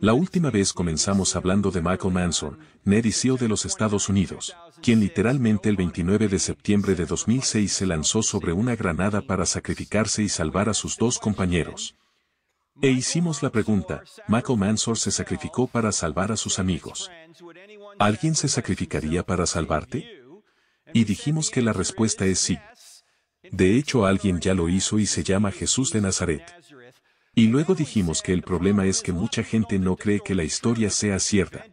La última vez comenzamos hablando de Michael Mansour, Ned y CEO de los Estados Unidos, quien literalmente el 29 de septiembre de 2006 se lanzó sobre una granada para sacrificarse y salvar a sus dos compañeros. E hicimos la pregunta, Michael Mansor se sacrificó para salvar a sus amigos. ¿Alguien se sacrificaría para salvarte? Y dijimos que la respuesta es sí, de hecho alguien ya lo hizo y se llama Jesús de Nazaret. Y luego dijimos que el problema es que mucha gente no cree que la historia sea cierta.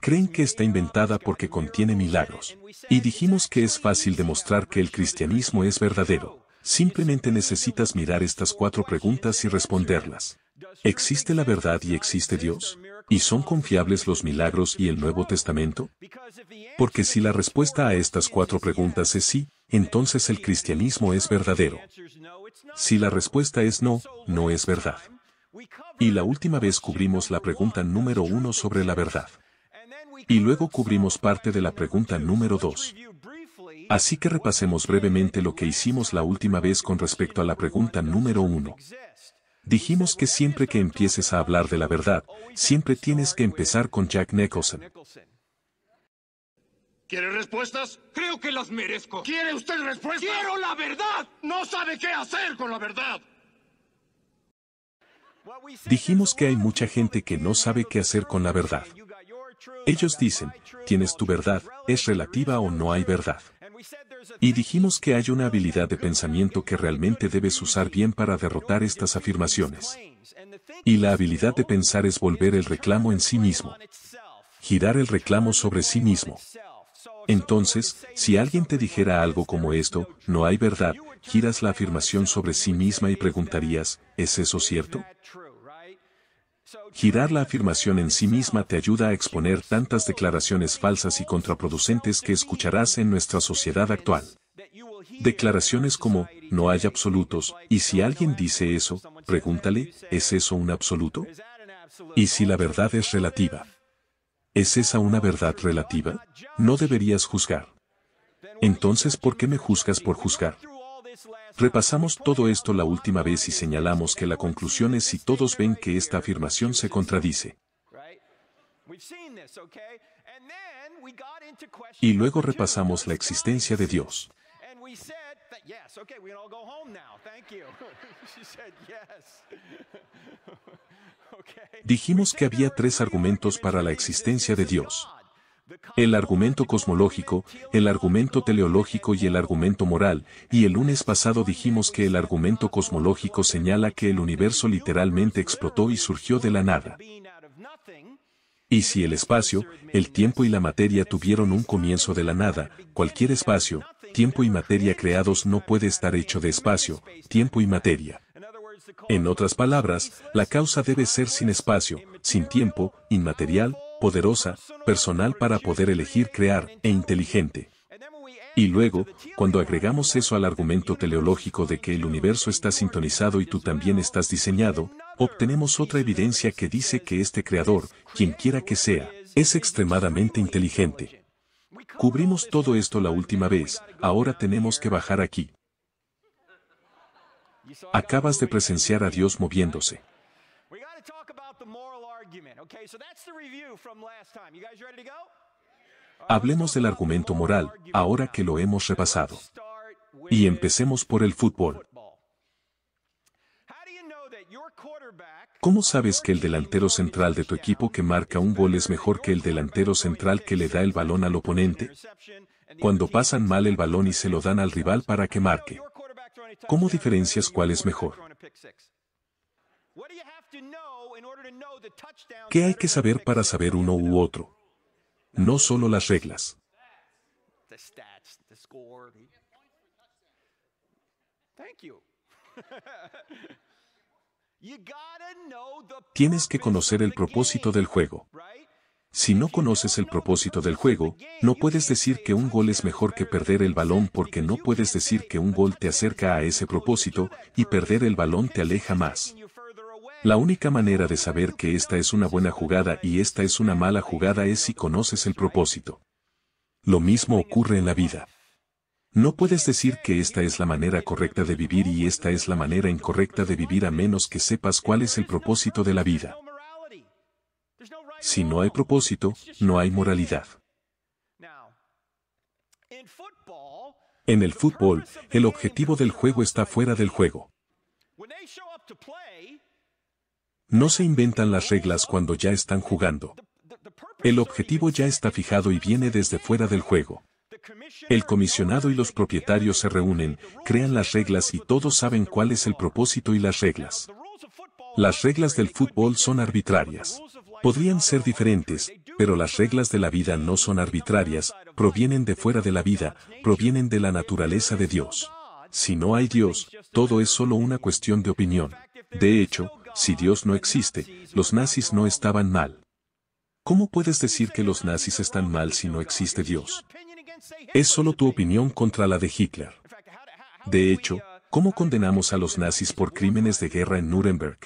Creen que está inventada porque contiene milagros. Y dijimos que es fácil demostrar que el cristianismo es verdadero. Simplemente necesitas mirar estas cuatro preguntas y responderlas. ¿Existe la verdad y existe Dios? ¿Y son confiables los milagros y el Nuevo Testamento? Porque si la respuesta a estas cuatro preguntas es sí, entonces el cristianismo es verdadero. Si la respuesta es no, no es verdad. Y la última vez cubrimos la pregunta número uno sobre la verdad. Y luego cubrimos parte de la pregunta número dos. Así que repasemos brevemente lo que hicimos la última vez con respecto a la pregunta número uno. Dijimos que siempre que empieces a hablar de la verdad, siempre tienes que empezar con Jack Nicholson. ¿Quiere respuestas? Creo que las merezco. ¿Quiere usted respuestas? ¡Quiero la verdad! ¡No sabe qué hacer con la verdad! Dijimos que hay mucha gente que no sabe qué hacer con la verdad. Ellos dicen, tienes tu verdad, es relativa o no hay verdad. Y dijimos que hay una habilidad de pensamiento que realmente debes usar bien para derrotar estas afirmaciones. Y la habilidad de pensar es volver el reclamo en sí mismo. Girar el reclamo sobre sí mismo. Entonces, si alguien te dijera algo como esto, no hay verdad, giras la afirmación sobre sí misma y preguntarías, ¿es eso cierto? Girar la afirmación en sí misma te ayuda a exponer tantas declaraciones falsas y contraproducentes que escucharás en nuestra sociedad actual. Declaraciones como, no hay absolutos, y si alguien dice eso, pregúntale, ¿es eso un absoluto? ¿Y si la verdad es relativa? ¿Es esa una verdad relativa? No deberías juzgar. Entonces, ¿por qué me juzgas por juzgar? Repasamos todo esto la última vez y señalamos que la conclusión es si todos ven que esta afirmación se contradice. Y luego repasamos la existencia de Dios. Dijimos que había tres argumentos para la existencia de Dios el argumento cosmológico, el argumento teleológico y el argumento moral, y el lunes pasado dijimos que el argumento cosmológico señala que el universo literalmente explotó y surgió de la nada. Y si el espacio, el tiempo y la materia tuvieron un comienzo de la nada, cualquier espacio, tiempo y materia creados no puede estar hecho de espacio, tiempo y materia. En otras palabras, la causa debe ser sin espacio, sin tiempo, inmaterial, poderosa, personal para poder elegir crear, e inteligente. Y luego, cuando agregamos eso al argumento teleológico de que el universo está sintonizado y tú también estás diseñado, obtenemos otra evidencia que dice que este creador, quien quiera que sea, es extremadamente inteligente. Cubrimos todo esto la última vez, ahora tenemos que bajar aquí. Acabas de presenciar a Dios moviéndose. Hablemos del argumento moral, ahora que lo hemos repasado. Y empecemos por el fútbol. ¿Cómo sabes que el delantero central de tu equipo que marca un gol es mejor que el delantero central que le da el balón al oponente? Cuando pasan mal el balón y se lo dan al rival para que marque. ¿Cómo diferencias cuál es mejor? ¿Qué hay que saber para saber uno u otro? No solo las reglas. Tienes que conocer el propósito del juego. Si no conoces el propósito del juego, no puedes decir que un gol es mejor que perder el balón porque no puedes decir que un gol te acerca a ese propósito y perder el balón te aleja más. La única manera de saber que esta es una buena jugada y esta es una mala jugada es si conoces el propósito. Lo mismo ocurre en la vida. No puedes decir que esta es la manera correcta de vivir y esta es la manera incorrecta de vivir a menos que sepas cuál es el propósito de la vida. Si no hay propósito, no hay moralidad. En el fútbol, el objetivo del juego está fuera del juego. No se inventan las reglas cuando ya están jugando. El objetivo ya está fijado y viene desde fuera del juego. El comisionado y los propietarios se reúnen, crean las reglas y todos saben cuál es el propósito y las reglas. Las reglas del fútbol son arbitrarias. Podrían ser diferentes, pero las reglas de la vida no son arbitrarias, provienen de fuera de la vida, provienen de la naturaleza de Dios. Si no hay Dios, todo es solo una cuestión de opinión. De hecho, si Dios no existe, los nazis no estaban mal. ¿Cómo puedes decir que los nazis están mal si no existe Dios? Es solo tu opinión contra la de Hitler. De hecho, ¿cómo condenamos a los nazis por crímenes de guerra en Nuremberg?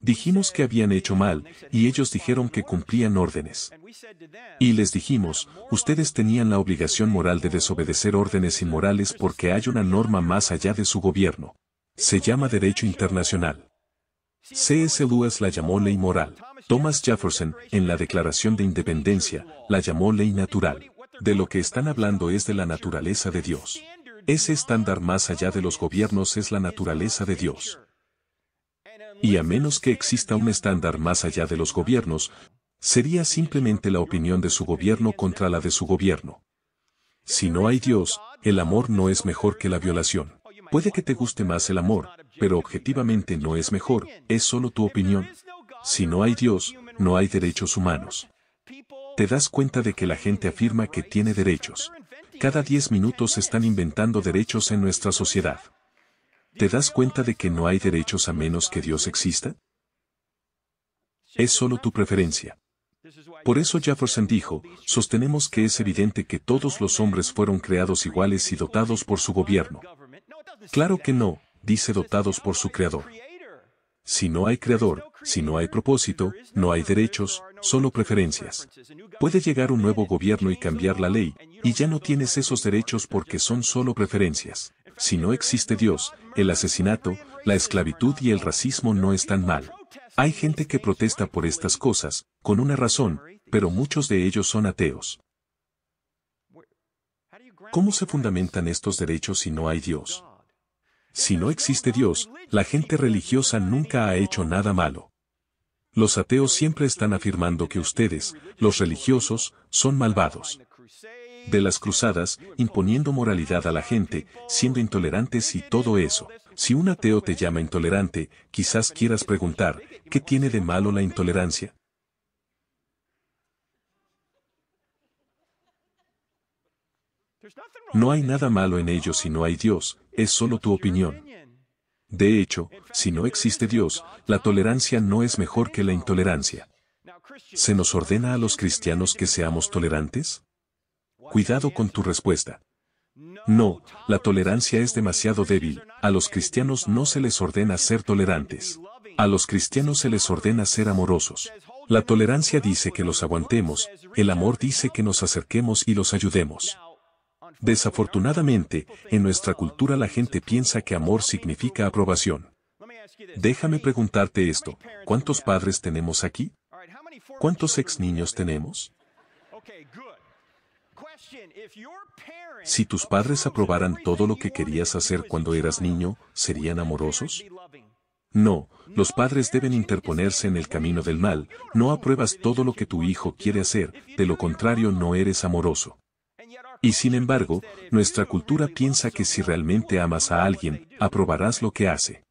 Dijimos que habían hecho mal, y ellos dijeron que cumplían órdenes. Y les dijimos, ustedes tenían la obligación moral de desobedecer órdenes inmorales porque hay una norma más allá de su gobierno. Se llama derecho internacional. C.S. Lewis la llamó ley moral. Thomas Jefferson, en la Declaración de Independencia, la llamó ley natural. De lo que están hablando es de la naturaleza de Dios. Ese estándar más allá de los gobiernos es la naturaleza de Dios. Y a menos que exista un estándar más allá de los gobiernos, sería simplemente la opinión de su gobierno contra la de su gobierno. Si no hay Dios, el amor no es mejor que la violación. Puede que te guste más el amor, pero objetivamente no es mejor, es solo tu opinión. Si no hay Dios, no hay derechos humanos. Te das cuenta de que la gente afirma que tiene derechos. Cada 10 minutos están inventando derechos en nuestra sociedad. ¿Te das cuenta de que no hay derechos a menos que Dios exista? Es solo tu preferencia. Por eso Jefferson dijo, sostenemos que es evidente que todos los hombres fueron creados iguales y dotados por su gobierno. Claro que no, dice dotados por su creador. Si no hay creador, si no hay propósito, no hay derechos, solo preferencias. Puede llegar un nuevo gobierno y cambiar la ley, y ya no tienes esos derechos porque son solo preferencias. Si no existe Dios, el asesinato, la esclavitud y el racismo no están mal. Hay gente que protesta por estas cosas, con una razón, pero muchos de ellos son ateos. ¿Cómo se fundamentan estos derechos si no hay Dios? si no existe Dios, la gente religiosa nunca ha hecho nada malo. Los ateos siempre están afirmando que ustedes, los religiosos, son malvados. De las cruzadas, imponiendo moralidad a la gente, siendo intolerantes y todo eso. Si un ateo te llama intolerante, quizás quieras preguntar, ¿qué tiene de malo la intolerancia? No hay nada malo en ello si no hay Dios, es solo tu opinión. De hecho, si no existe Dios, la tolerancia no es mejor que la intolerancia. ¿Se nos ordena a los cristianos que seamos tolerantes? Cuidado con tu respuesta. No, la tolerancia es demasiado débil, a los cristianos no se les ordena ser tolerantes. A los cristianos se les ordena ser amorosos. La tolerancia dice que los aguantemos, el amor dice que nos acerquemos y los ayudemos. Desafortunadamente, en nuestra cultura la gente piensa que amor significa aprobación. Déjame preguntarte esto, ¿cuántos padres tenemos aquí? ¿Cuántos ex niños tenemos? Si tus padres aprobaran todo lo que querías hacer cuando eras niño, ¿serían amorosos? No, los padres deben interponerse en el camino del mal, no apruebas todo lo que tu hijo quiere hacer, de lo contrario no eres amoroso. Y sin embargo, nuestra cultura piensa que si realmente amas a alguien, aprobarás lo que hace.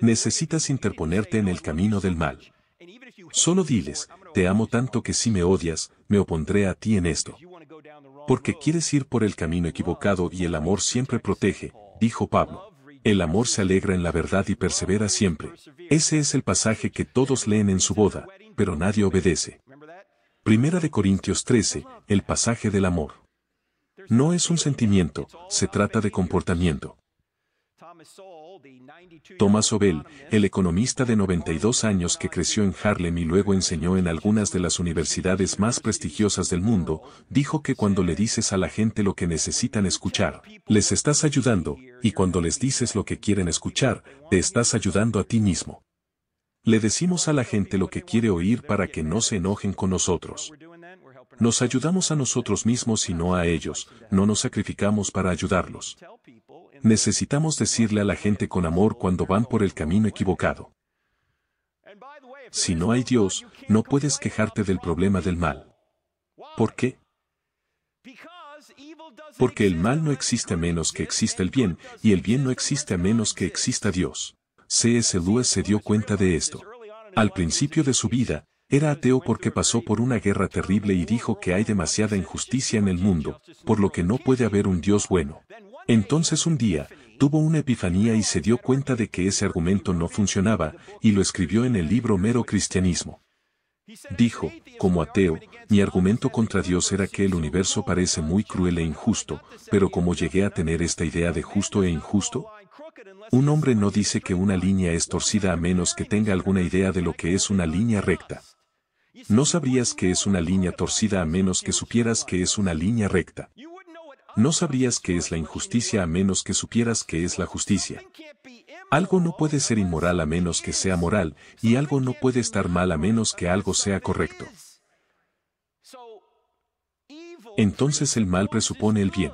Necesitas interponerte en el camino del mal. Solo diles, te amo tanto que si me odias, me opondré a ti en esto. Porque quieres ir por el camino equivocado y el amor siempre protege, dijo Pablo. El amor se alegra en la verdad y persevera siempre. Ese es el pasaje que todos leen en su boda, pero nadie obedece. Primera de Corintios 13, el pasaje del amor. No es un sentimiento, se trata de comportamiento. Thomas Sobel, el economista de 92 años que creció en Harlem y luego enseñó en algunas de las universidades más prestigiosas del mundo, dijo que cuando le dices a la gente lo que necesitan escuchar, les estás ayudando, y cuando les dices lo que quieren escuchar, te estás ayudando a ti mismo. Le decimos a la gente lo que quiere oír para que no se enojen con nosotros. Nos ayudamos a nosotros mismos y no a ellos, no nos sacrificamos para ayudarlos. Necesitamos decirle a la gente con amor cuando van por el camino equivocado. Si no hay Dios, no puedes quejarte del problema del mal. ¿Por qué? Porque el mal no existe a menos que exista el bien, y el bien no existe a menos que exista Dios. C.S. Lewis se dio cuenta de esto. Al principio de su vida, era ateo porque pasó por una guerra terrible y dijo que hay demasiada injusticia en el mundo, por lo que no puede haber un Dios bueno. Entonces un día, tuvo una epifanía y se dio cuenta de que ese argumento no funcionaba, y lo escribió en el libro Mero Cristianismo. Dijo, como ateo, mi argumento contra Dios era que el universo parece muy cruel e injusto, pero como llegué a tener esta idea de justo e injusto, un hombre no dice que una línea es torcida a menos que tenga alguna idea de lo que es una línea recta. No sabrías que es una línea torcida a menos que supieras que es una línea recta. No sabrías que es la injusticia a menos que supieras que es la justicia. Algo no puede ser inmoral a menos que sea moral, y algo no puede estar mal a menos que algo sea correcto. Entonces el mal presupone el bien.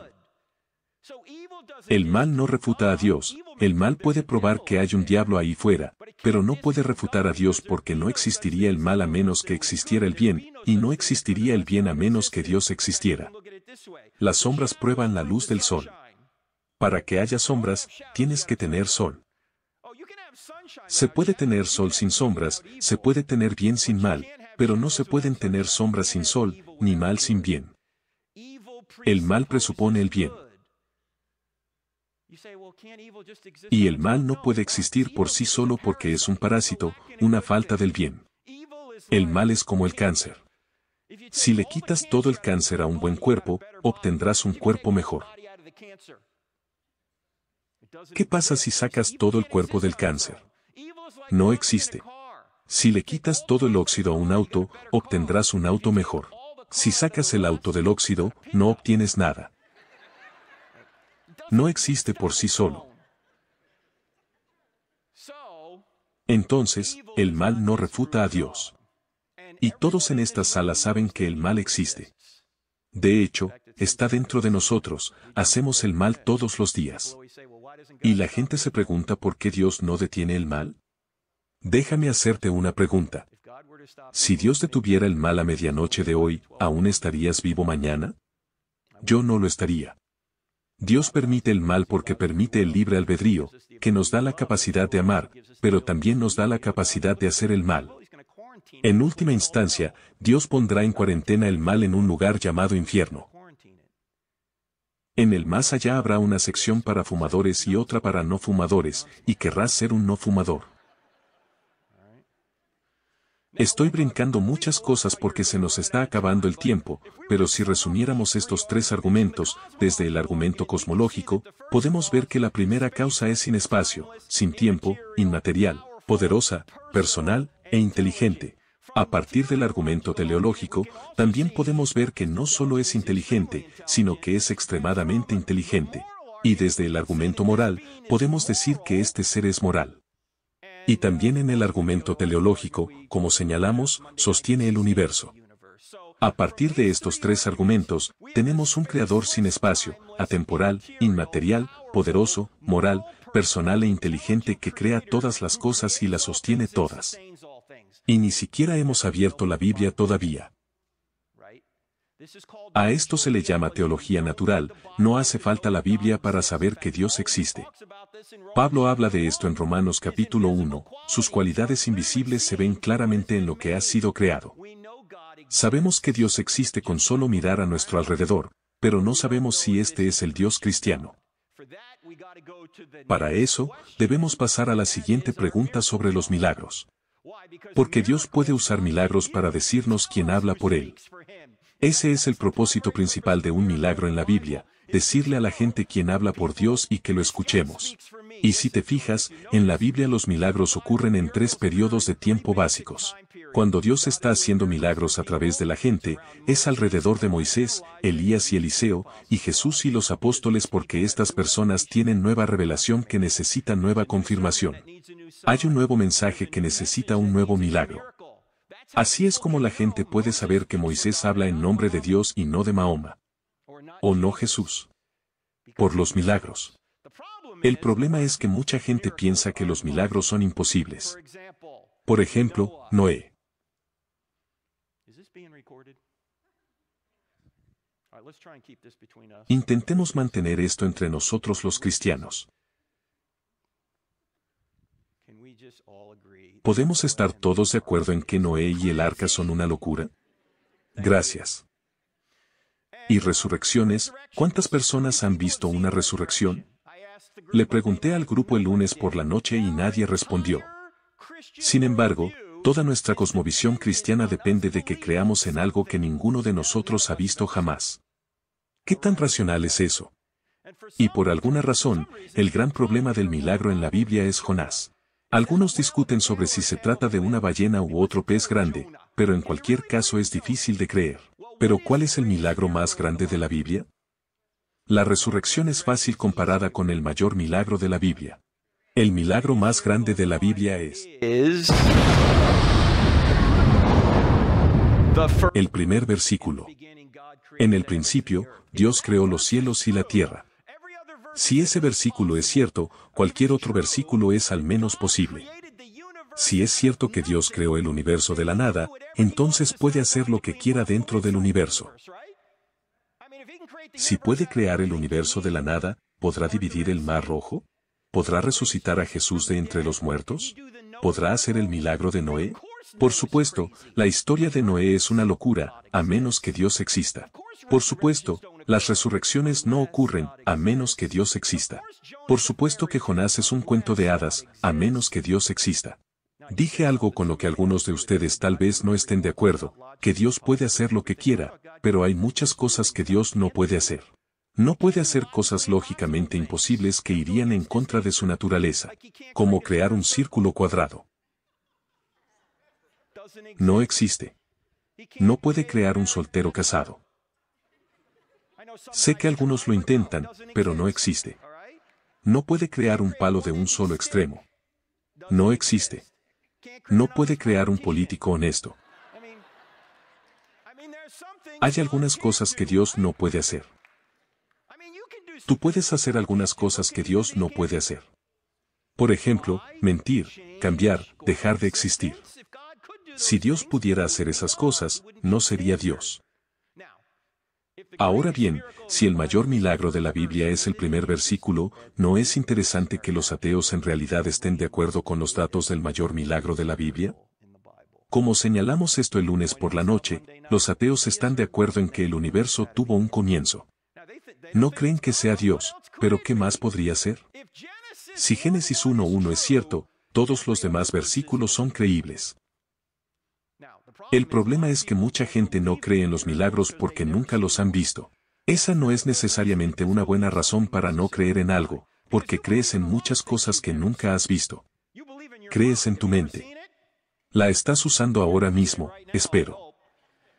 El mal no refuta a Dios, el mal puede probar que hay un diablo ahí fuera, pero no puede refutar a Dios porque no existiría el mal a menos que existiera el bien, y no existiría el bien a menos que Dios existiera. Las sombras prueban la luz del sol. Para que haya sombras, tienes que tener sol. Se puede tener sol sin sombras, se puede tener bien sin mal, pero no se pueden tener sombras sin sol, ni mal sin bien. El mal presupone el bien. Y el mal no puede existir por sí solo porque es un parásito, una falta del bien. El mal es como el cáncer. Si le quitas todo el cáncer a un buen cuerpo, obtendrás un cuerpo mejor. ¿Qué pasa si sacas todo el cuerpo del cáncer? No existe. Si le quitas todo el óxido a un auto, obtendrás un auto mejor. Si sacas el auto del óxido, no obtienes nada no existe por sí solo. Entonces, el mal no refuta a Dios. Y todos en esta sala saben que el mal existe. De hecho, está dentro de nosotros, hacemos el mal todos los días. Y la gente se pregunta por qué Dios no detiene el mal. Déjame hacerte una pregunta. Si Dios detuviera el mal a medianoche de hoy, ¿aún estarías vivo mañana? Yo no lo estaría. Dios permite el mal porque permite el libre albedrío, que nos da la capacidad de amar, pero también nos da la capacidad de hacer el mal. En última instancia, Dios pondrá en cuarentena el mal en un lugar llamado infierno. En el más allá habrá una sección para fumadores y otra para no fumadores, y querrás ser un no fumador. Estoy brincando muchas cosas porque se nos está acabando el tiempo, pero si resumiéramos estos tres argumentos, desde el argumento cosmológico, podemos ver que la primera causa es sin espacio, sin tiempo, inmaterial, poderosa, personal e inteligente. A partir del argumento teleológico, también podemos ver que no solo es inteligente, sino que es extremadamente inteligente. Y desde el argumento moral, podemos decir que este ser es moral. Y también en el argumento teleológico, como señalamos, sostiene el universo. A partir de estos tres argumentos, tenemos un creador sin espacio, atemporal, inmaterial, poderoso, moral, personal e inteligente que crea todas las cosas y las sostiene todas. Y ni siquiera hemos abierto la Biblia todavía. A esto se le llama teología natural, no hace falta la Biblia para saber que Dios existe. Pablo habla de esto en Romanos capítulo 1, sus cualidades invisibles se ven claramente en lo que ha sido creado. Sabemos que Dios existe con solo mirar a nuestro alrededor, pero no sabemos si este es el Dios cristiano. Para eso, debemos pasar a la siguiente pregunta sobre los milagros. Porque Dios puede usar milagros para decirnos quién habla por Él. Ese es el propósito principal de un milagro en la Biblia, decirle a la gente quien habla por Dios y que lo escuchemos. Y si te fijas, en la Biblia los milagros ocurren en tres periodos de tiempo básicos. Cuando Dios está haciendo milagros a través de la gente, es alrededor de Moisés, Elías y Eliseo, y Jesús y los apóstoles porque estas personas tienen nueva revelación que necesita nueva confirmación. Hay un nuevo mensaje que necesita un nuevo milagro. Así es como la gente puede saber que Moisés habla en nombre de Dios y no de Mahoma. O no Jesús. Por los milagros. El problema es que mucha gente piensa que los milagros son imposibles. Por ejemplo, Noé. Intentemos mantener esto entre nosotros los cristianos. ¿Podemos estar todos de acuerdo en que Noé y el arca son una locura? Gracias. ¿Y resurrecciones? ¿Cuántas personas han visto una resurrección? Le pregunté al grupo el lunes por la noche y nadie respondió. Sin embargo, toda nuestra cosmovisión cristiana depende de que creamos en algo que ninguno de nosotros ha visto jamás. ¿Qué tan racional es eso? Y por alguna razón, el gran problema del milagro en la Biblia es Jonás. Algunos discuten sobre si se trata de una ballena u otro pez grande, pero en cualquier caso es difícil de creer. Pero ¿cuál es el milagro más grande de la Biblia? La resurrección es fácil comparada con el mayor milagro de la Biblia. El milagro más grande de la Biblia es el primer versículo. En el principio, Dios creó los cielos y la tierra. Si ese versículo es cierto, cualquier otro versículo es al menos posible. Si es cierto que Dios creó el universo de la nada, entonces puede hacer lo que quiera dentro del universo. Si puede crear el universo de la nada, ¿podrá dividir el mar rojo? ¿Podrá resucitar a Jesús de entre los muertos? ¿Podrá hacer el milagro de Noé? Por supuesto, la historia de Noé es una locura, a menos que Dios exista. Por supuesto, las resurrecciones no ocurren a menos que Dios exista. Por supuesto que Jonás es un cuento de hadas, a menos que Dios exista. Dije algo con lo que algunos de ustedes tal vez no estén de acuerdo, que Dios puede hacer lo que quiera, pero hay muchas cosas que Dios no puede hacer. No puede hacer cosas lógicamente imposibles que irían en contra de su naturaleza, como crear un círculo cuadrado. No existe. No puede crear un soltero casado. Sé que algunos lo intentan, pero no existe. No puede crear un palo de un solo extremo. No existe. No puede crear un político honesto. Hay algunas cosas que Dios no puede hacer. Tú puedes hacer algunas cosas que Dios no puede hacer. Por ejemplo, mentir, cambiar, dejar de existir. Si Dios pudiera hacer esas cosas, no sería Dios. Ahora bien, si el mayor milagro de la Biblia es el primer versículo, ¿no es interesante que los ateos en realidad estén de acuerdo con los datos del mayor milagro de la Biblia? Como señalamos esto el lunes por la noche, los ateos están de acuerdo en que el universo tuvo un comienzo. No creen que sea Dios, pero ¿qué más podría ser? Si Génesis 1.1 es cierto, todos los demás versículos son creíbles. El problema es que mucha gente no cree en los milagros porque nunca los han visto. Esa no es necesariamente una buena razón para no creer en algo, porque crees en muchas cosas que nunca has visto. Crees en tu mente. La estás usando ahora mismo, espero.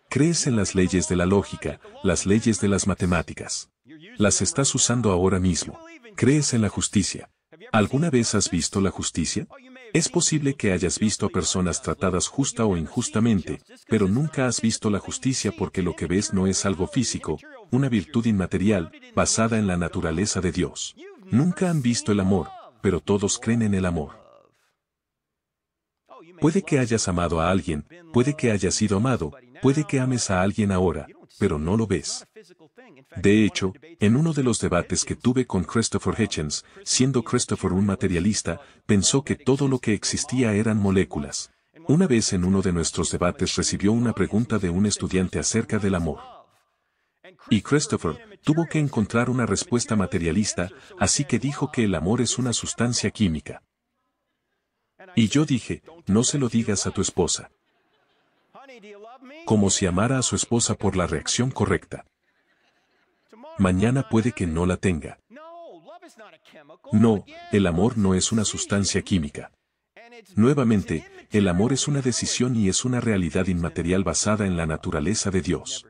Crees en las leyes de la lógica, las leyes de las matemáticas. Las estás usando ahora mismo. Crees en la justicia. ¿Alguna vez has visto la justicia? Es posible que hayas visto a personas tratadas justa o injustamente, pero nunca has visto la justicia porque lo que ves no es algo físico, una virtud inmaterial, basada en la naturaleza de Dios. Nunca han visto el amor, pero todos creen en el amor. Puede que hayas amado a alguien, puede que hayas sido amado, puede que ames a alguien ahora, pero no lo ves. De hecho, en uno de los debates que tuve con Christopher Hitchens, siendo Christopher un materialista, pensó que todo lo que existía eran moléculas. Una vez en uno de nuestros debates recibió una pregunta de un estudiante acerca del amor. Y Christopher tuvo que encontrar una respuesta materialista, así que dijo que el amor es una sustancia química. Y yo dije, no se lo digas a tu esposa. Como si amara a su esposa por la reacción correcta. Mañana puede que no la tenga. No, el amor no es una sustancia química. Nuevamente, el amor es una decisión y es una realidad inmaterial basada en la naturaleza de Dios.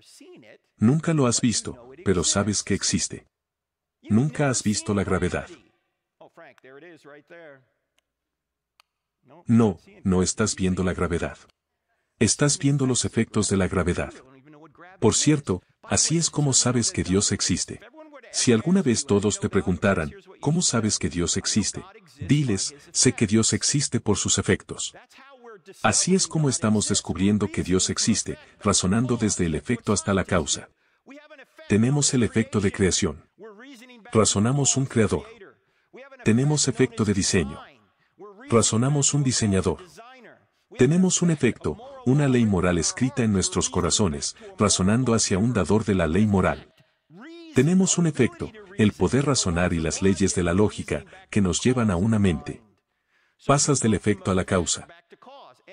Nunca lo has visto, pero sabes que existe. Nunca has visto la gravedad. No, no estás viendo la gravedad. Estás viendo los efectos de la gravedad. Por cierto, Así es como sabes que Dios existe. Si alguna vez todos te preguntaran, ¿cómo sabes que Dios existe? Diles, sé que Dios existe por sus efectos. Así es como estamos descubriendo que Dios existe, razonando desde el efecto hasta la causa. Tenemos el efecto de creación. Razonamos un creador. Tenemos efecto de diseño. Razonamos un diseñador. Tenemos un efecto, una ley moral escrita en nuestros corazones, razonando hacia un dador de la ley moral. Tenemos un efecto, el poder razonar y las leyes de la lógica, que nos llevan a una mente. Pasas del efecto a la causa.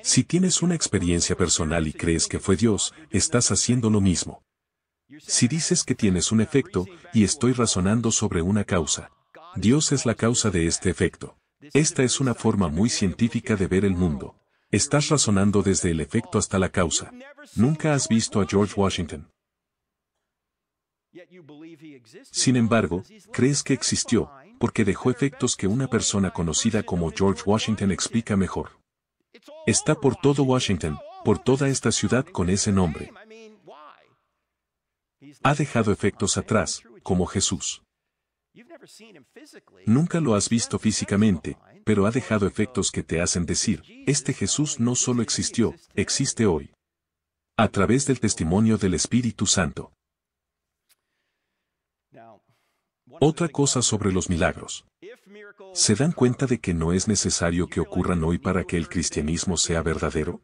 Si tienes una experiencia personal y crees que fue Dios, estás haciendo lo mismo. Si dices que tienes un efecto, y estoy razonando sobre una causa. Dios es la causa de este efecto. Esta es una forma muy científica de ver el mundo. Estás razonando desde el efecto hasta la causa. Nunca has visto a George Washington. Sin embargo, crees que existió, porque dejó efectos que una persona conocida como George Washington explica mejor. Está por todo Washington, por toda esta ciudad con ese nombre. Ha dejado efectos atrás, como Jesús. Nunca lo has visto físicamente, pero ha dejado efectos que te hacen decir, este Jesús no solo existió, existe hoy. A través del testimonio del Espíritu Santo. Otra cosa sobre los milagros. ¿Se dan cuenta de que no es necesario que ocurran hoy para que el cristianismo sea verdadero?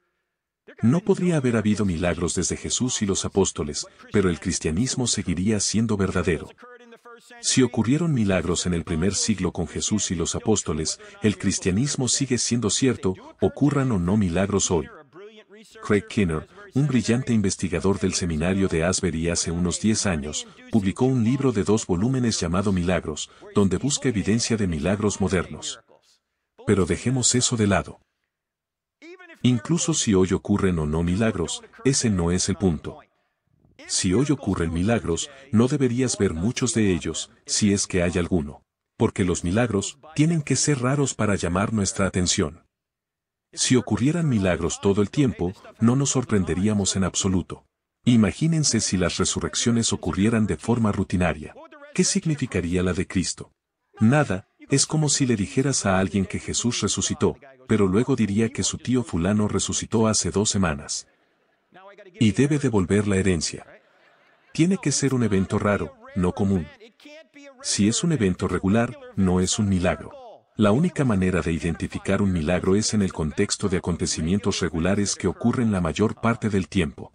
No podría haber habido milagros desde Jesús y los apóstoles, pero el cristianismo seguiría siendo verdadero, si ocurrieron milagros en el primer siglo con Jesús y los apóstoles, el cristianismo sigue siendo cierto, ocurran o no milagros hoy. Craig Kinner, un brillante investigador del seminario de Asbury hace unos 10 años, publicó un libro de dos volúmenes llamado Milagros, donde busca evidencia de milagros modernos. Pero dejemos eso de lado. Incluso si hoy ocurren o no milagros, ese no es el punto. Si hoy ocurren milagros, no deberías ver muchos de ellos, si es que hay alguno. Porque los milagros tienen que ser raros para llamar nuestra atención. Si ocurrieran milagros todo el tiempo, no nos sorprenderíamos en absoluto. Imagínense si las resurrecciones ocurrieran de forma rutinaria. ¿Qué significaría la de Cristo? Nada, es como si le dijeras a alguien que Jesús resucitó, pero luego diría que su tío fulano resucitó hace dos semanas. Y debe devolver la herencia. Tiene que ser un evento raro, no común. Si es un evento regular, no es un milagro. La única manera de identificar un milagro es en el contexto de acontecimientos regulares que ocurren la mayor parte del tiempo.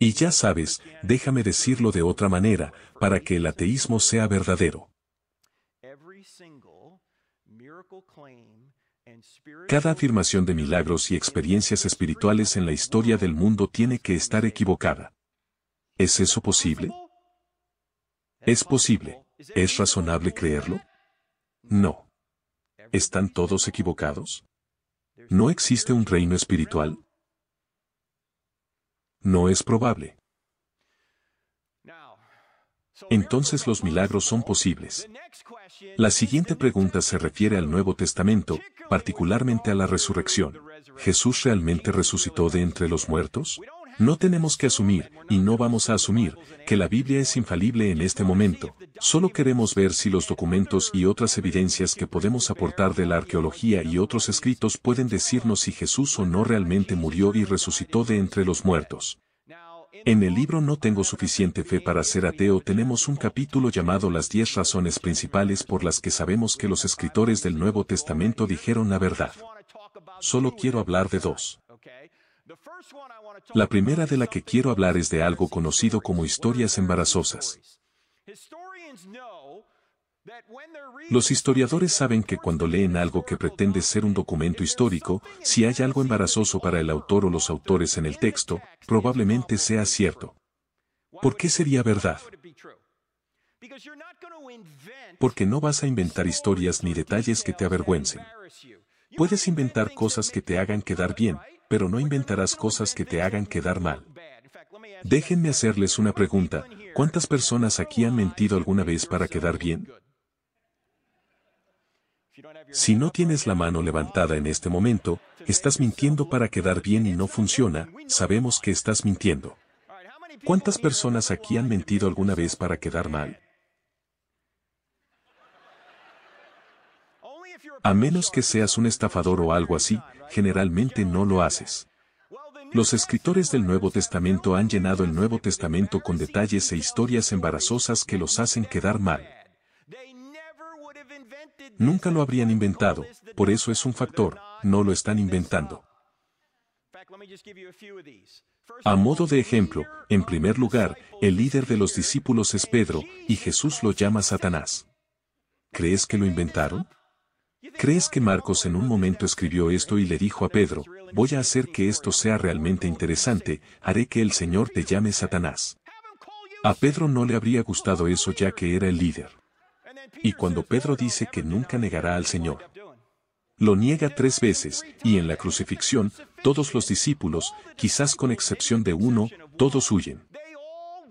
Y ya sabes, déjame decirlo de otra manera, para que el ateísmo sea verdadero. Cada afirmación de milagros y experiencias espirituales en la historia del mundo tiene que estar equivocada. ¿Es eso posible? Es posible. ¿Es razonable creerlo? No. ¿Están todos equivocados? ¿No existe un reino espiritual? No es probable. Entonces los milagros son posibles. La siguiente pregunta se refiere al Nuevo Testamento, particularmente a la resurrección. ¿Jesús realmente resucitó de entre los muertos? No tenemos que asumir, y no vamos a asumir, que la Biblia es infalible en este momento. Solo queremos ver si los documentos y otras evidencias que podemos aportar de la arqueología y otros escritos pueden decirnos si Jesús o no realmente murió y resucitó de entre los muertos. En el libro No tengo suficiente fe para ser ateo tenemos un capítulo llamado Las 10 razones principales por las que sabemos que los escritores del Nuevo Testamento dijeron la verdad. Solo quiero hablar de dos. La primera de la que quiero hablar es de algo conocido como historias embarazosas. Los historiadores saben que cuando leen algo que pretende ser un documento histórico, si hay algo embarazoso para el autor o los autores en el texto, probablemente sea cierto. ¿Por qué sería verdad? Porque no vas a inventar historias ni detalles que te avergüencen. Puedes inventar cosas que te hagan quedar bien, pero no inventarás cosas que te hagan quedar mal. Déjenme hacerles una pregunta. ¿Cuántas personas aquí han mentido alguna vez para quedar bien? Si no tienes la mano levantada en este momento, estás mintiendo para quedar bien y no funciona, sabemos que estás mintiendo. ¿Cuántas personas aquí han mentido alguna vez para quedar mal? A menos que seas un estafador o algo así, generalmente no lo haces. Los escritores del Nuevo Testamento han llenado el Nuevo Testamento con detalles e historias embarazosas que los hacen quedar mal. Nunca lo habrían inventado, por eso es un factor, no lo están inventando. A modo de ejemplo, en primer lugar, el líder de los discípulos es Pedro, y Jesús lo llama Satanás. ¿Crees que lo inventaron? ¿Crees que Marcos en un momento escribió esto y le dijo a Pedro, voy a hacer que esto sea realmente interesante, haré que el Señor te llame Satanás? A Pedro no le habría gustado eso ya que era el líder. Y cuando Pedro dice que nunca negará al Señor, lo niega tres veces, y en la crucifixión, todos los discípulos, quizás con excepción de uno, todos huyen.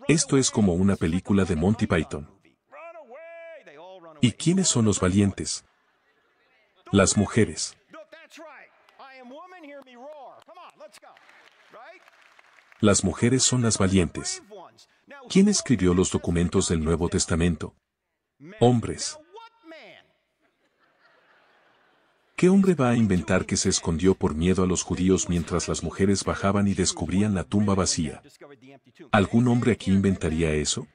Esto es como una película de Monty Python. ¿Y quiénes son los valientes? las mujeres. Las mujeres son las valientes. ¿Quién escribió los documentos del Nuevo Testamento? Hombres. ¿Qué hombre va a inventar que se escondió por miedo a los judíos mientras las mujeres bajaban y descubrían la tumba vacía? ¿Algún hombre aquí inventaría eso?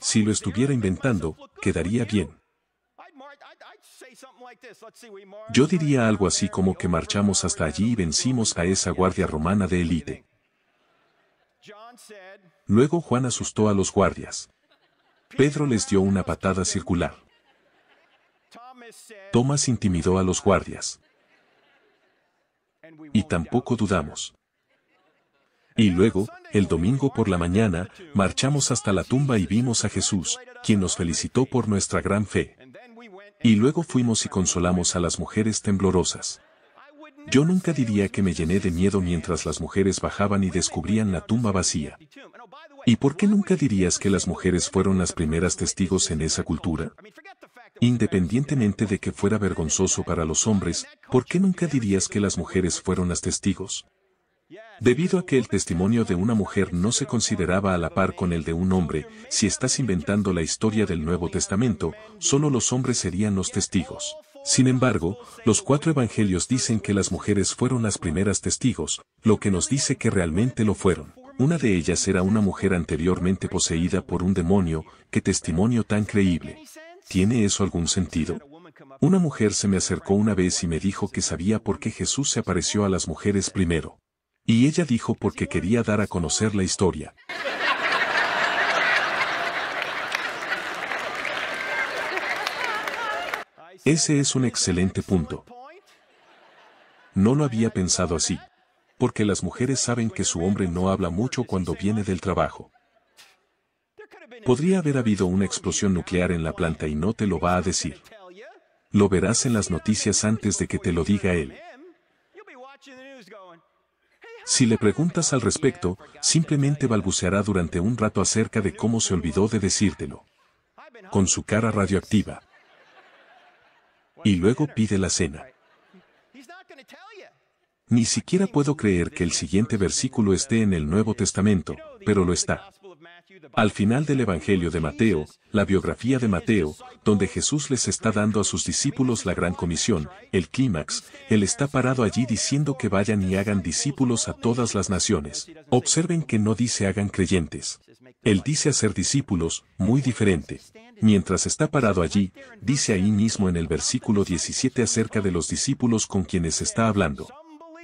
Si lo estuviera inventando, quedaría bien. Yo diría algo así como que marchamos hasta allí y vencimos a esa guardia romana de élite. Luego Juan asustó a los guardias. Pedro les dio una patada circular. Tomás intimidó a los guardias. Y tampoco dudamos. Y luego, el domingo por la mañana, marchamos hasta la tumba y vimos a Jesús, quien nos felicitó por nuestra gran fe. Y luego fuimos y consolamos a las mujeres temblorosas. Yo nunca diría que me llené de miedo mientras las mujeres bajaban y descubrían la tumba vacía. ¿Y por qué nunca dirías que las mujeres fueron las primeras testigos en esa cultura? Independientemente de que fuera vergonzoso para los hombres, ¿por qué nunca dirías que las mujeres fueron las testigos? Debido a que el testimonio de una mujer no se consideraba a la par con el de un hombre, si estás inventando la historia del Nuevo Testamento, solo los hombres serían los testigos. Sin embargo, los cuatro evangelios dicen que las mujeres fueron las primeras testigos, lo que nos dice que realmente lo fueron. Una de ellas era una mujer anteriormente poseída por un demonio, qué testimonio tan creíble. ¿Tiene eso algún sentido? Una mujer se me acercó una vez y me dijo que sabía por qué Jesús se apareció a las mujeres primero. Y ella dijo porque quería dar a conocer la historia. Ese es un excelente punto. No lo había pensado así. Porque las mujeres saben que su hombre no habla mucho cuando viene del trabajo. Podría haber habido una explosión nuclear en la planta y no te lo va a decir. Lo verás en las noticias antes de que te lo diga él. Si le preguntas al respecto, simplemente balbuceará durante un rato acerca de cómo se olvidó de decírtelo. Con su cara radioactiva. Y luego pide la cena. Ni siquiera puedo creer que el siguiente versículo esté en el Nuevo Testamento, pero lo está. Al final del Evangelio de Mateo, la biografía de Mateo, donde Jesús les está dando a sus discípulos la gran comisión, el clímax, Él está parado allí diciendo que vayan y hagan discípulos a todas las naciones. Observen que no dice hagan creyentes. Él dice hacer discípulos, muy diferente. Mientras está parado allí, dice ahí mismo en el versículo 17 acerca de los discípulos con quienes está hablando.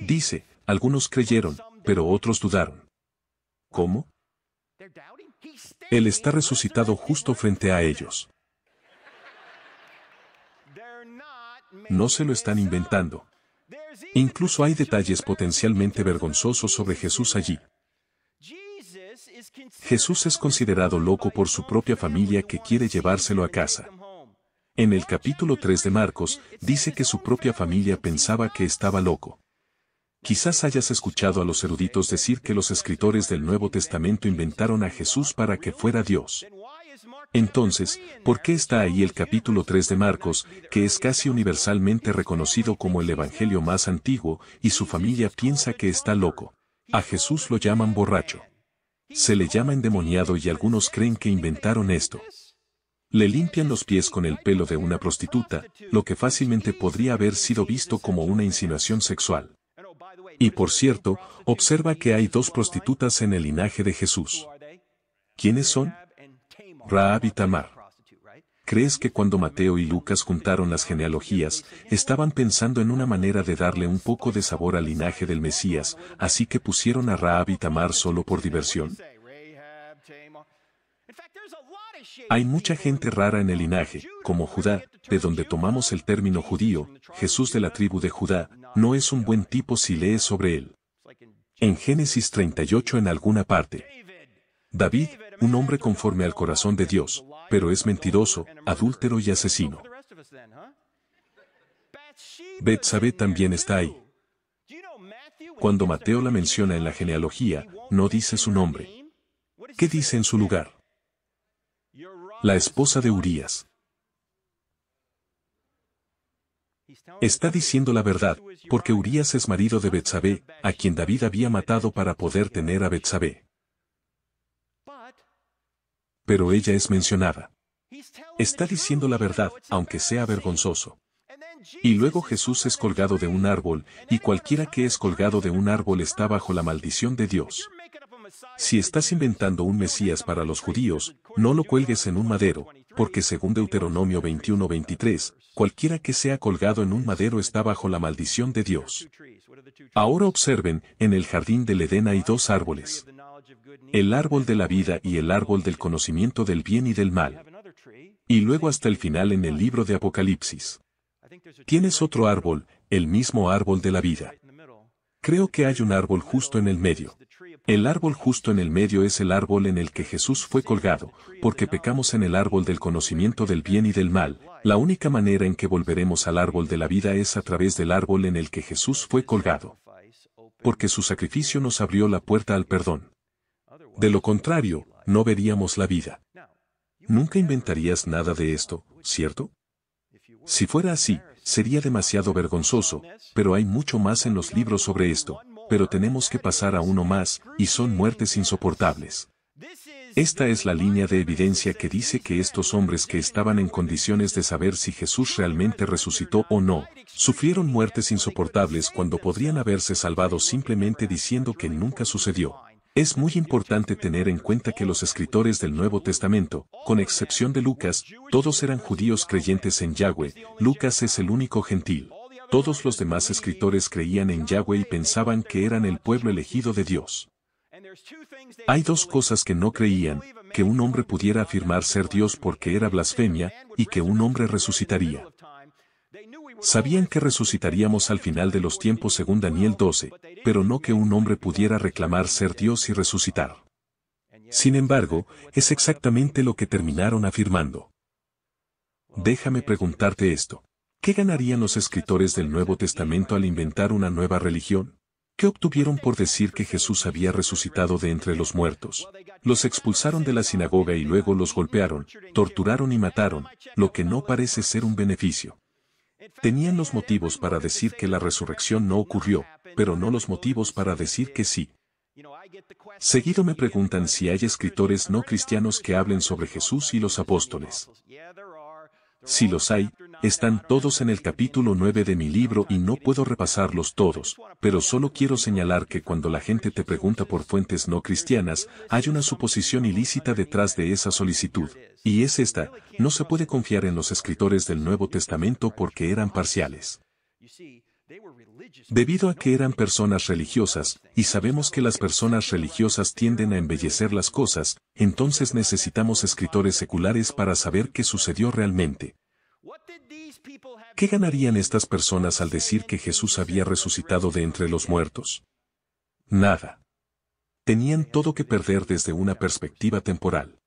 Dice, algunos creyeron, pero otros dudaron. ¿Cómo? Él está resucitado justo frente a ellos. No se lo están inventando. Incluso hay detalles potencialmente vergonzosos sobre Jesús allí. Jesús es considerado loco por su propia familia que quiere llevárselo a casa. En el capítulo 3 de Marcos, dice que su propia familia pensaba que estaba loco. Quizás hayas escuchado a los eruditos decir que los escritores del Nuevo Testamento inventaron a Jesús para que fuera Dios. Entonces, ¿por qué está ahí el capítulo 3 de Marcos, que es casi universalmente reconocido como el Evangelio más antiguo, y su familia piensa que está loco? A Jesús lo llaman borracho. Se le llama endemoniado y algunos creen que inventaron esto. Le limpian los pies con el pelo de una prostituta, lo que fácilmente podría haber sido visto como una insinuación sexual. Y por cierto, observa que hay dos prostitutas en el linaje de Jesús. ¿Quiénes son? Raab y Tamar. ¿Crees que cuando Mateo y Lucas juntaron las genealogías, estaban pensando en una manera de darle un poco de sabor al linaje del Mesías, así que pusieron a Raab y Tamar solo por diversión? Hay mucha gente rara en el linaje, como Judá, de donde tomamos el término judío, Jesús de la tribu de Judá, no es un buen tipo si lees sobre él. En Génesis 38 en alguna parte. David, un hombre conforme al corazón de Dios, pero es mentiroso, adúltero y asesino. Betsabé también está ahí. Cuando Mateo la menciona en la genealogía, no dice su nombre. ¿Qué dice en su lugar? La esposa de Urías. Está diciendo la verdad, porque Urias es marido de Betsabé, a quien David había matado para poder tener a Betsabé. Pero ella es mencionada. Está diciendo la verdad, aunque sea vergonzoso. Y luego Jesús es colgado de un árbol, y cualquiera que es colgado de un árbol está bajo la maldición de Dios. Si estás inventando un Mesías para los judíos, no lo cuelgues en un madero, porque según Deuteronomio 21-23, cualquiera que sea colgado en un madero está bajo la maldición de Dios. Ahora observen, en el jardín del Edén hay dos árboles. El árbol de la vida y el árbol del conocimiento del bien y del mal. Y luego hasta el final en el libro de Apocalipsis. Tienes otro árbol, el mismo árbol de la vida. Creo que hay un árbol justo en el medio. El árbol justo en el medio es el árbol en el que Jesús fue colgado, porque pecamos en el árbol del conocimiento del bien y del mal. La única manera en que volveremos al árbol de la vida es a través del árbol en el que Jesús fue colgado. Porque su sacrificio nos abrió la puerta al perdón. De lo contrario, no veríamos la vida. Nunca inventarías nada de esto, ¿cierto? Si fuera así, sería demasiado vergonzoso, pero hay mucho más en los libros sobre esto, pero tenemos que pasar a uno más, y son muertes insoportables. Esta es la línea de evidencia que dice que estos hombres que estaban en condiciones de saber si Jesús realmente resucitó o no, sufrieron muertes insoportables cuando podrían haberse salvado simplemente diciendo que nunca sucedió. Es muy importante tener en cuenta que los escritores del Nuevo Testamento, con excepción de Lucas, todos eran judíos creyentes en Yahweh, Lucas es el único gentil. Todos los demás escritores creían en Yahweh y pensaban que eran el pueblo elegido de Dios. Hay dos cosas que no creían, que un hombre pudiera afirmar ser Dios porque era blasfemia, y que un hombre resucitaría. Sabían que resucitaríamos al final de los tiempos según Daniel 12, pero no que un hombre pudiera reclamar ser Dios y resucitar. Sin embargo, es exactamente lo que terminaron afirmando. Déjame preguntarte esto. ¿Qué ganarían los escritores del Nuevo Testamento al inventar una nueva religión? ¿Qué obtuvieron por decir que Jesús había resucitado de entre los muertos? Los expulsaron de la sinagoga y luego los golpearon, torturaron y mataron, lo que no parece ser un beneficio. Tenían los motivos para decir que la resurrección no ocurrió, pero no los motivos para decir que sí. Seguido me preguntan si hay escritores no cristianos que hablen sobre Jesús y los apóstoles si los hay, están todos en el capítulo 9 de mi libro y no puedo repasarlos todos, pero solo quiero señalar que cuando la gente te pregunta por fuentes no cristianas, hay una suposición ilícita detrás de esa solicitud, y es esta, no se puede confiar en los escritores del Nuevo Testamento porque eran parciales. Debido a que eran personas religiosas, y sabemos que las personas religiosas tienden a embellecer las cosas, entonces necesitamos escritores seculares para saber qué sucedió realmente. ¿Qué ganarían estas personas al decir que Jesús había resucitado de entre los muertos? Nada. Tenían todo que perder desde una perspectiva temporal.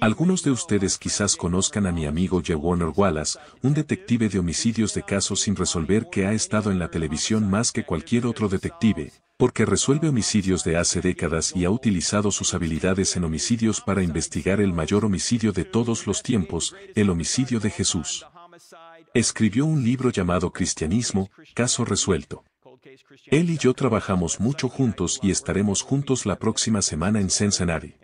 Algunos de ustedes quizás conozcan a mi amigo J. Warner Wallace, un detective de homicidios de casos sin resolver que ha estado en la televisión más que cualquier otro detective, porque resuelve homicidios de hace décadas y ha utilizado sus habilidades en homicidios para investigar el mayor homicidio de todos los tiempos, el homicidio de Jesús. Escribió un libro llamado Cristianismo, Caso Resuelto. Él y yo trabajamos mucho juntos y estaremos juntos la próxima semana en Cincinnati.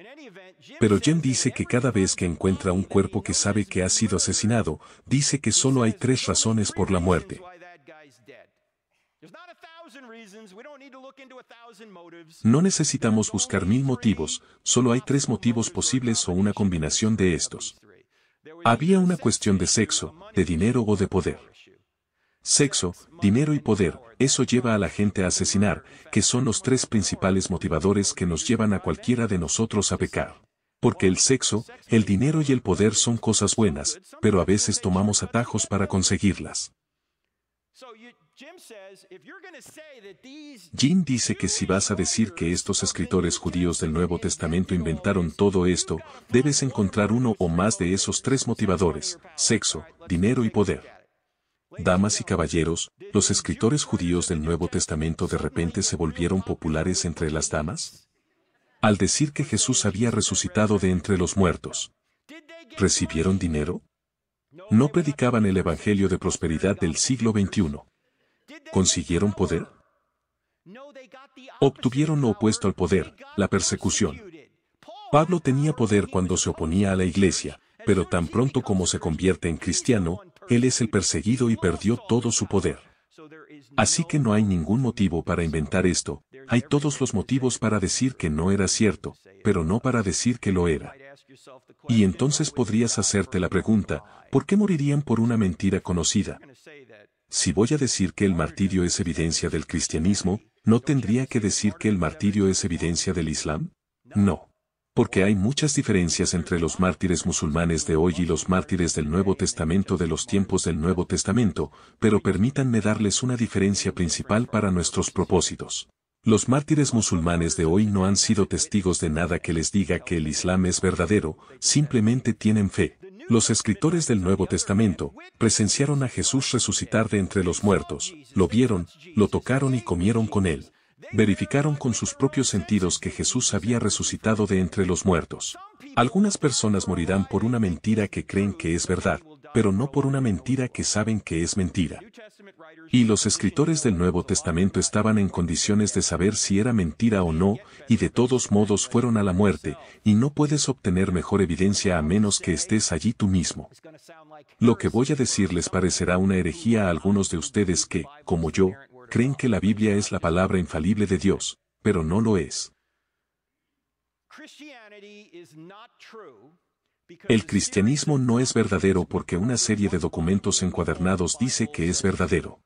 Pero Jen dice que cada vez que encuentra un cuerpo que sabe que ha sido asesinado, dice que solo hay tres razones por la muerte. No necesitamos buscar mil motivos, solo hay tres motivos posibles o una combinación de estos. Había una cuestión de sexo, de dinero o de poder. Sexo, dinero y poder, eso lleva a la gente a asesinar, que son los tres principales motivadores que nos llevan a cualquiera de nosotros a pecar. Porque el sexo, el dinero y el poder son cosas buenas, pero a veces tomamos atajos para conseguirlas. Jim dice que si vas a decir que estos escritores judíos del Nuevo Testamento inventaron todo esto, debes encontrar uno o más de esos tres motivadores, sexo, dinero y poder. Damas y caballeros, ¿los escritores judíos del Nuevo Testamento de repente se volvieron populares entre las damas? Al decir que Jesús había resucitado de entre los muertos, ¿recibieron dinero? No predicaban el Evangelio de prosperidad del siglo XXI. ¿Consiguieron poder? Obtuvieron lo opuesto al poder, la persecución. Pablo tenía poder cuando se oponía a la iglesia, pero tan pronto como se convierte en cristiano, él es el perseguido y perdió todo su poder. Así que no hay ningún motivo para inventar esto, hay todos los motivos para decir que no era cierto, pero no para decir que lo era. Y entonces podrías hacerte la pregunta, ¿por qué morirían por una mentira conocida? Si voy a decir que el martirio es evidencia del cristianismo, ¿no tendría que decir que el martirio es evidencia del Islam? No. Porque hay muchas diferencias entre los mártires musulmanes de hoy y los mártires del Nuevo Testamento de los tiempos del Nuevo Testamento, pero permítanme darles una diferencia principal para nuestros propósitos. Los mártires musulmanes de hoy no han sido testigos de nada que les diga que el Islam es verdadero, simplemente tienen fe, los escritores del Nuevo Testamento presenciaron a Jesús resucitar de entre los muertos, lo vieron, lo tocaron y comieron con él. Verificaron con sus propios sentidos que Jesús había resucitado de entre los muertos. Algunas personas morirán por una mentira que creen que es verdad, pero no por una mentira que saben que es mentira. Y los escritores del Nuevo Testamento estaban en condiciones de saber si era mentira o no, y de todos modos fueron a la muerte, y no puedes obtener mejor evidencia a menos que estés allí tú mismo. Lo que voy a decir les parecerá una herejía a algunos de ustedes que, como yo, creen que la Biblia es la palabra infalible de Dios, pero no lo es. El cristianismo no es verdadero porque una serie de documentos encuadernados dice que es verdadero.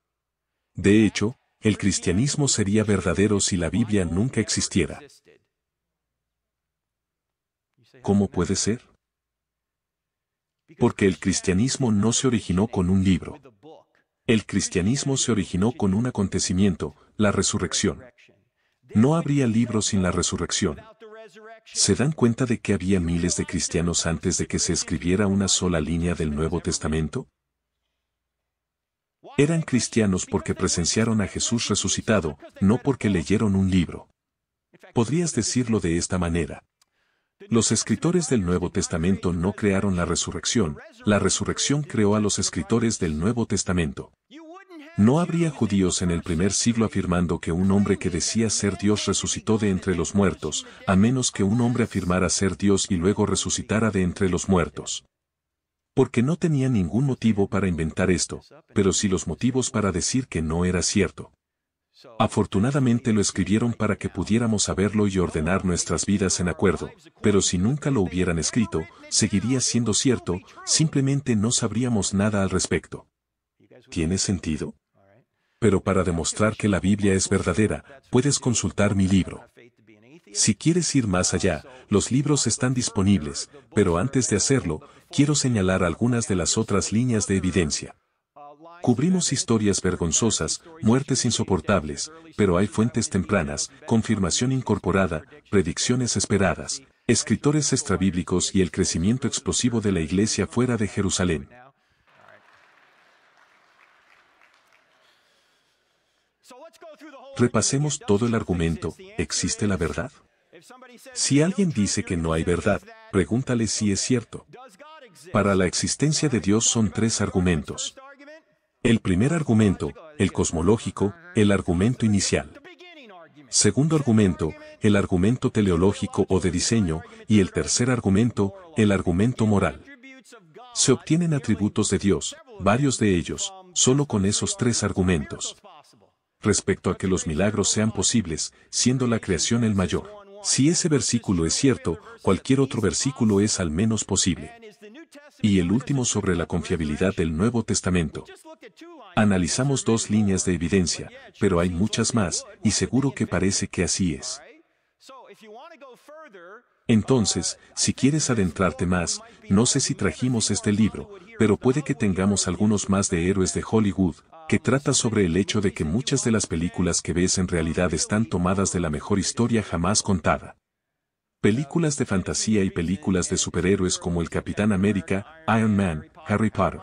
De hecho, el cristianismo sería verdadero si la Biblia nunca existiera. ¿Cómo puede ser? Porque el cristianismo no se originó con un libro. El cristianismo se originó con un acontecimiento, la resurrección. No habría libro sin la resurrección. ¿Se dan cuenta de que había miles de cristianos antes de que se escribiera una sola línea del Nuevo Testamento? Eran cristianos porque presenciaron a Jesús resucitado, no porque leyeron un libro. Podrías decirlo de esta manera. Los escritores del Nuevo Testamento no crearon la resurrección, la resurrección creó a los escritores del Nuevo Testamento. No habría judíos en el primer siglo afirmando que un hombre que decía ser Dios resucitó de entre los muertos, a menos que un hombre afirmara ser Dios y luego resucitara de entre los muertos. Porque no tenía ningún motivo para inventar esto, pero sí los motivos para decir que no era cierto. Afortunadamente lo escribieron para que pudiéramos saberlo y ordenar nuestras vidas en acuerdo, pero si nunca lo hubieran escrito, seguiría siendo cierto, simplemente no sabríamos nada al respecto. ¿Tiene sentido? Pero para demostrar que la Biblia es verdadera, puedes consultar mi libro. Si quieres ir más allá, los libros están disponibles, pero antes de hacerlo, quiero señalar algunas de las otras líneas de evidencia. Cubrimos historias vergonzosas, muertes insoportables, pero hay fuentes tempranas, confirmación incorporada, predicciones esperadas, escritores extrabíblicos y el crecimiento explosivo de la iglesia fuera de Jerusalén. Repasemos todo el argumento, ¿existe la verdad? Si alguien dice que no hay verdad, pregúntale si es cierto. Para la existencia de Dios son tres argumentos. El primer argumento, el cosmológico, el argumento inicial. Segundo argumento, el argumento teleológico o de diseño, y el tercer argumento, el argumento moral. Se obtienen atributos de Dios, varios de ellos, solo con esos tres argumentos respecto a que los milagros sean posibles, siendo la creación el mayor. Si ese versículo es cierto, cualquier otro versículo es al menos posible. Y el último sobre la confiabilidad del Nuevo Testamento. Analizamos dos líneas de evidencia, pero hay muchas más, y seguro que parece que así es. Entonces, si quieres adentrarte más, no sé si trajimos este libro, pero puede que tengamos algunos más de héroes de Hollywood, que trata sobre el hecho de que muchas de las películas que ves en realidad están tomadas de la mejor historia jamás contada. Películas de fantasía y películas de superhéroes como El Capitán América, Iron Man, Harry Potter,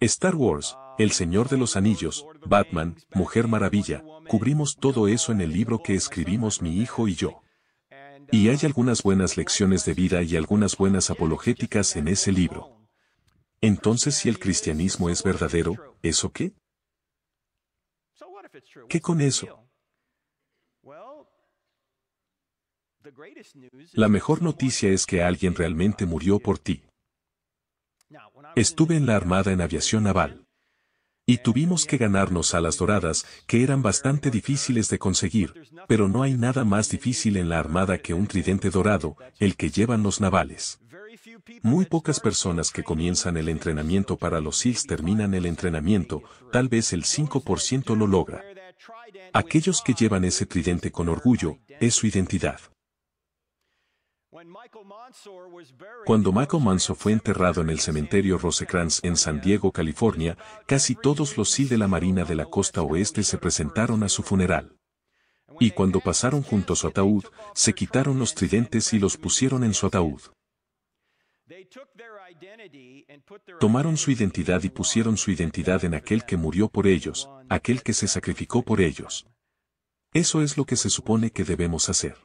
Star Wars, El Señor de los Anillos, Batman, Mujer Maravilla, cubrimos todo eso en el libro que escribimos mi hijo y yo. Y hay algunas buenas lecciones de vida y algunas buenas apologéticas en ese libro. Entonces si el cristianismo es verdadero, ¿eso qué? ¿Qué con eso? La mejor noticia es que alguien realmente murió por ti. Estuve en la Armada en aviación naval. Y tuvimos que ganarnos las doradas, que eran bastante difíciles de conseguir, pero no hay nada más difícil en la Armada que un tridente dorado, el que llevan los navales. Muy pocas personas que comienzan el entrenamiento para los SEALs terminan el entrenamiento, tal vez el 5% lo logra. Aquellos que llevan ese tridente con orgullo es su identidad. Cuando Michael Manso fue enterrado en el cementerio Rosecrans en San Diego, California, casi todos los SEAL de la Marina de la costa oeste se presentaron a su funeral. Y cuando pasaron junto a su ataúd, se quitaron los tridentes y los pusieron en su ataúd. Tomaron su identidad y pusieron su identidad en aquel que murió por ellos, aquel que se sacrificó por ellos. Eso es lo que se supone que debemos hacer.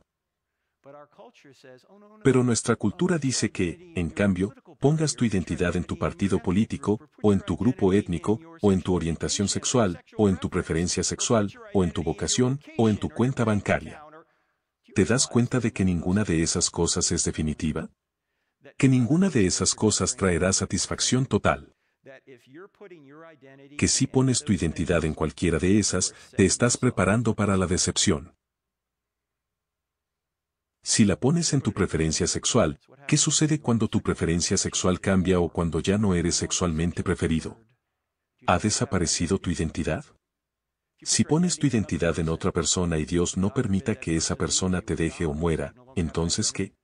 Pero nuestra cultura dice que, en cambio, pongas tu identidad en tu partido político, o en tu grupo étnico, o en tu orientación sexual, o en tu preferencia sexual, o en tu vocación, o en tu cuenta bancaria. ¿Te das cuenta de que ninguna de esas cosas es definitiva? que ninguna de esas cosas traerá satisfacción total. Que si pones tu identidad en cualquiera de esas, te estás preparando para la decepción. Si la pones en tu preferencia sexual, ¿qué sucede cuando tu preferencia sexual cambia o cuando ya no eres sexualmente preferido? ¿Ha desaparecido tu identidad? Si pones tu identidad en otra persona y Dios no permita que esa persona te deje o muera, entonces ¿qué?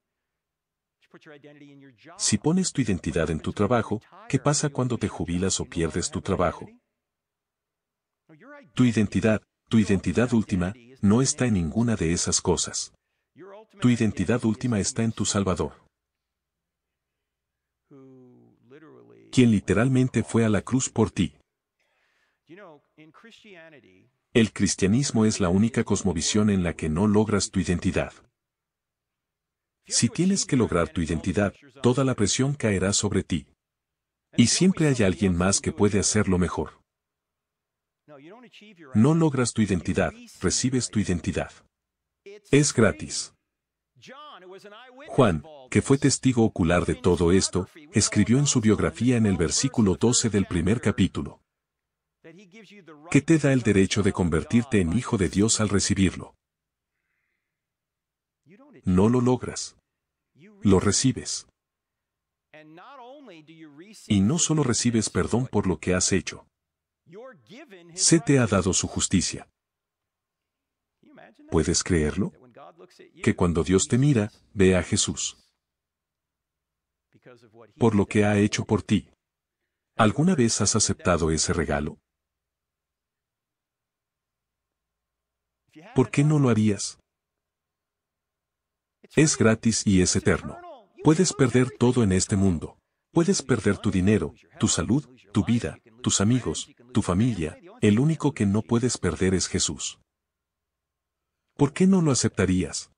Si pones tu identidad en tu trabajo, ¿qué pasa cuando te jubilas o pierdes tu trabajo? Tu identidad, tu identidad última, no está en ninguna de esas cosas. Tu identidad última está en tu Salvador. Quien literalmente fue a la cruz por ti. El cristianismo es la única cosmovisión en la que no logras tu identidad. Si tienes que lograr tu identidad, toda la presión caerá sobre ti. Y siempre hay alguien más que puede hacerlo mejor. No logras tu identidad, recibes tu identidad. Es gratis. Juan, que fue testigo ocular de todo esto, escribió en su biografía en el versículo 12 del primer capítulo, que te da el derecho de convertirte en hijo de Dios al recibirlo no lo logras. Lo recibes. Y no solo recibes perdón por lo que has hecho. Se te ha dado su justicia. ¿Puedes creerlo? Que cuando Dios te mira, ve a Jesús. Por lo que ha hecho por ti. ¿Alguna vez has aceptado ese regalo? ¿Por qué no lo harías? Es gratis y es eterno. Puedes perder todo en este mundo. Puedes perder tu dinero, tu salud, tu vida, tus amigos, tu familia. El único que no puedes perder es Jesús. ¿Por qué no lo aceptarías?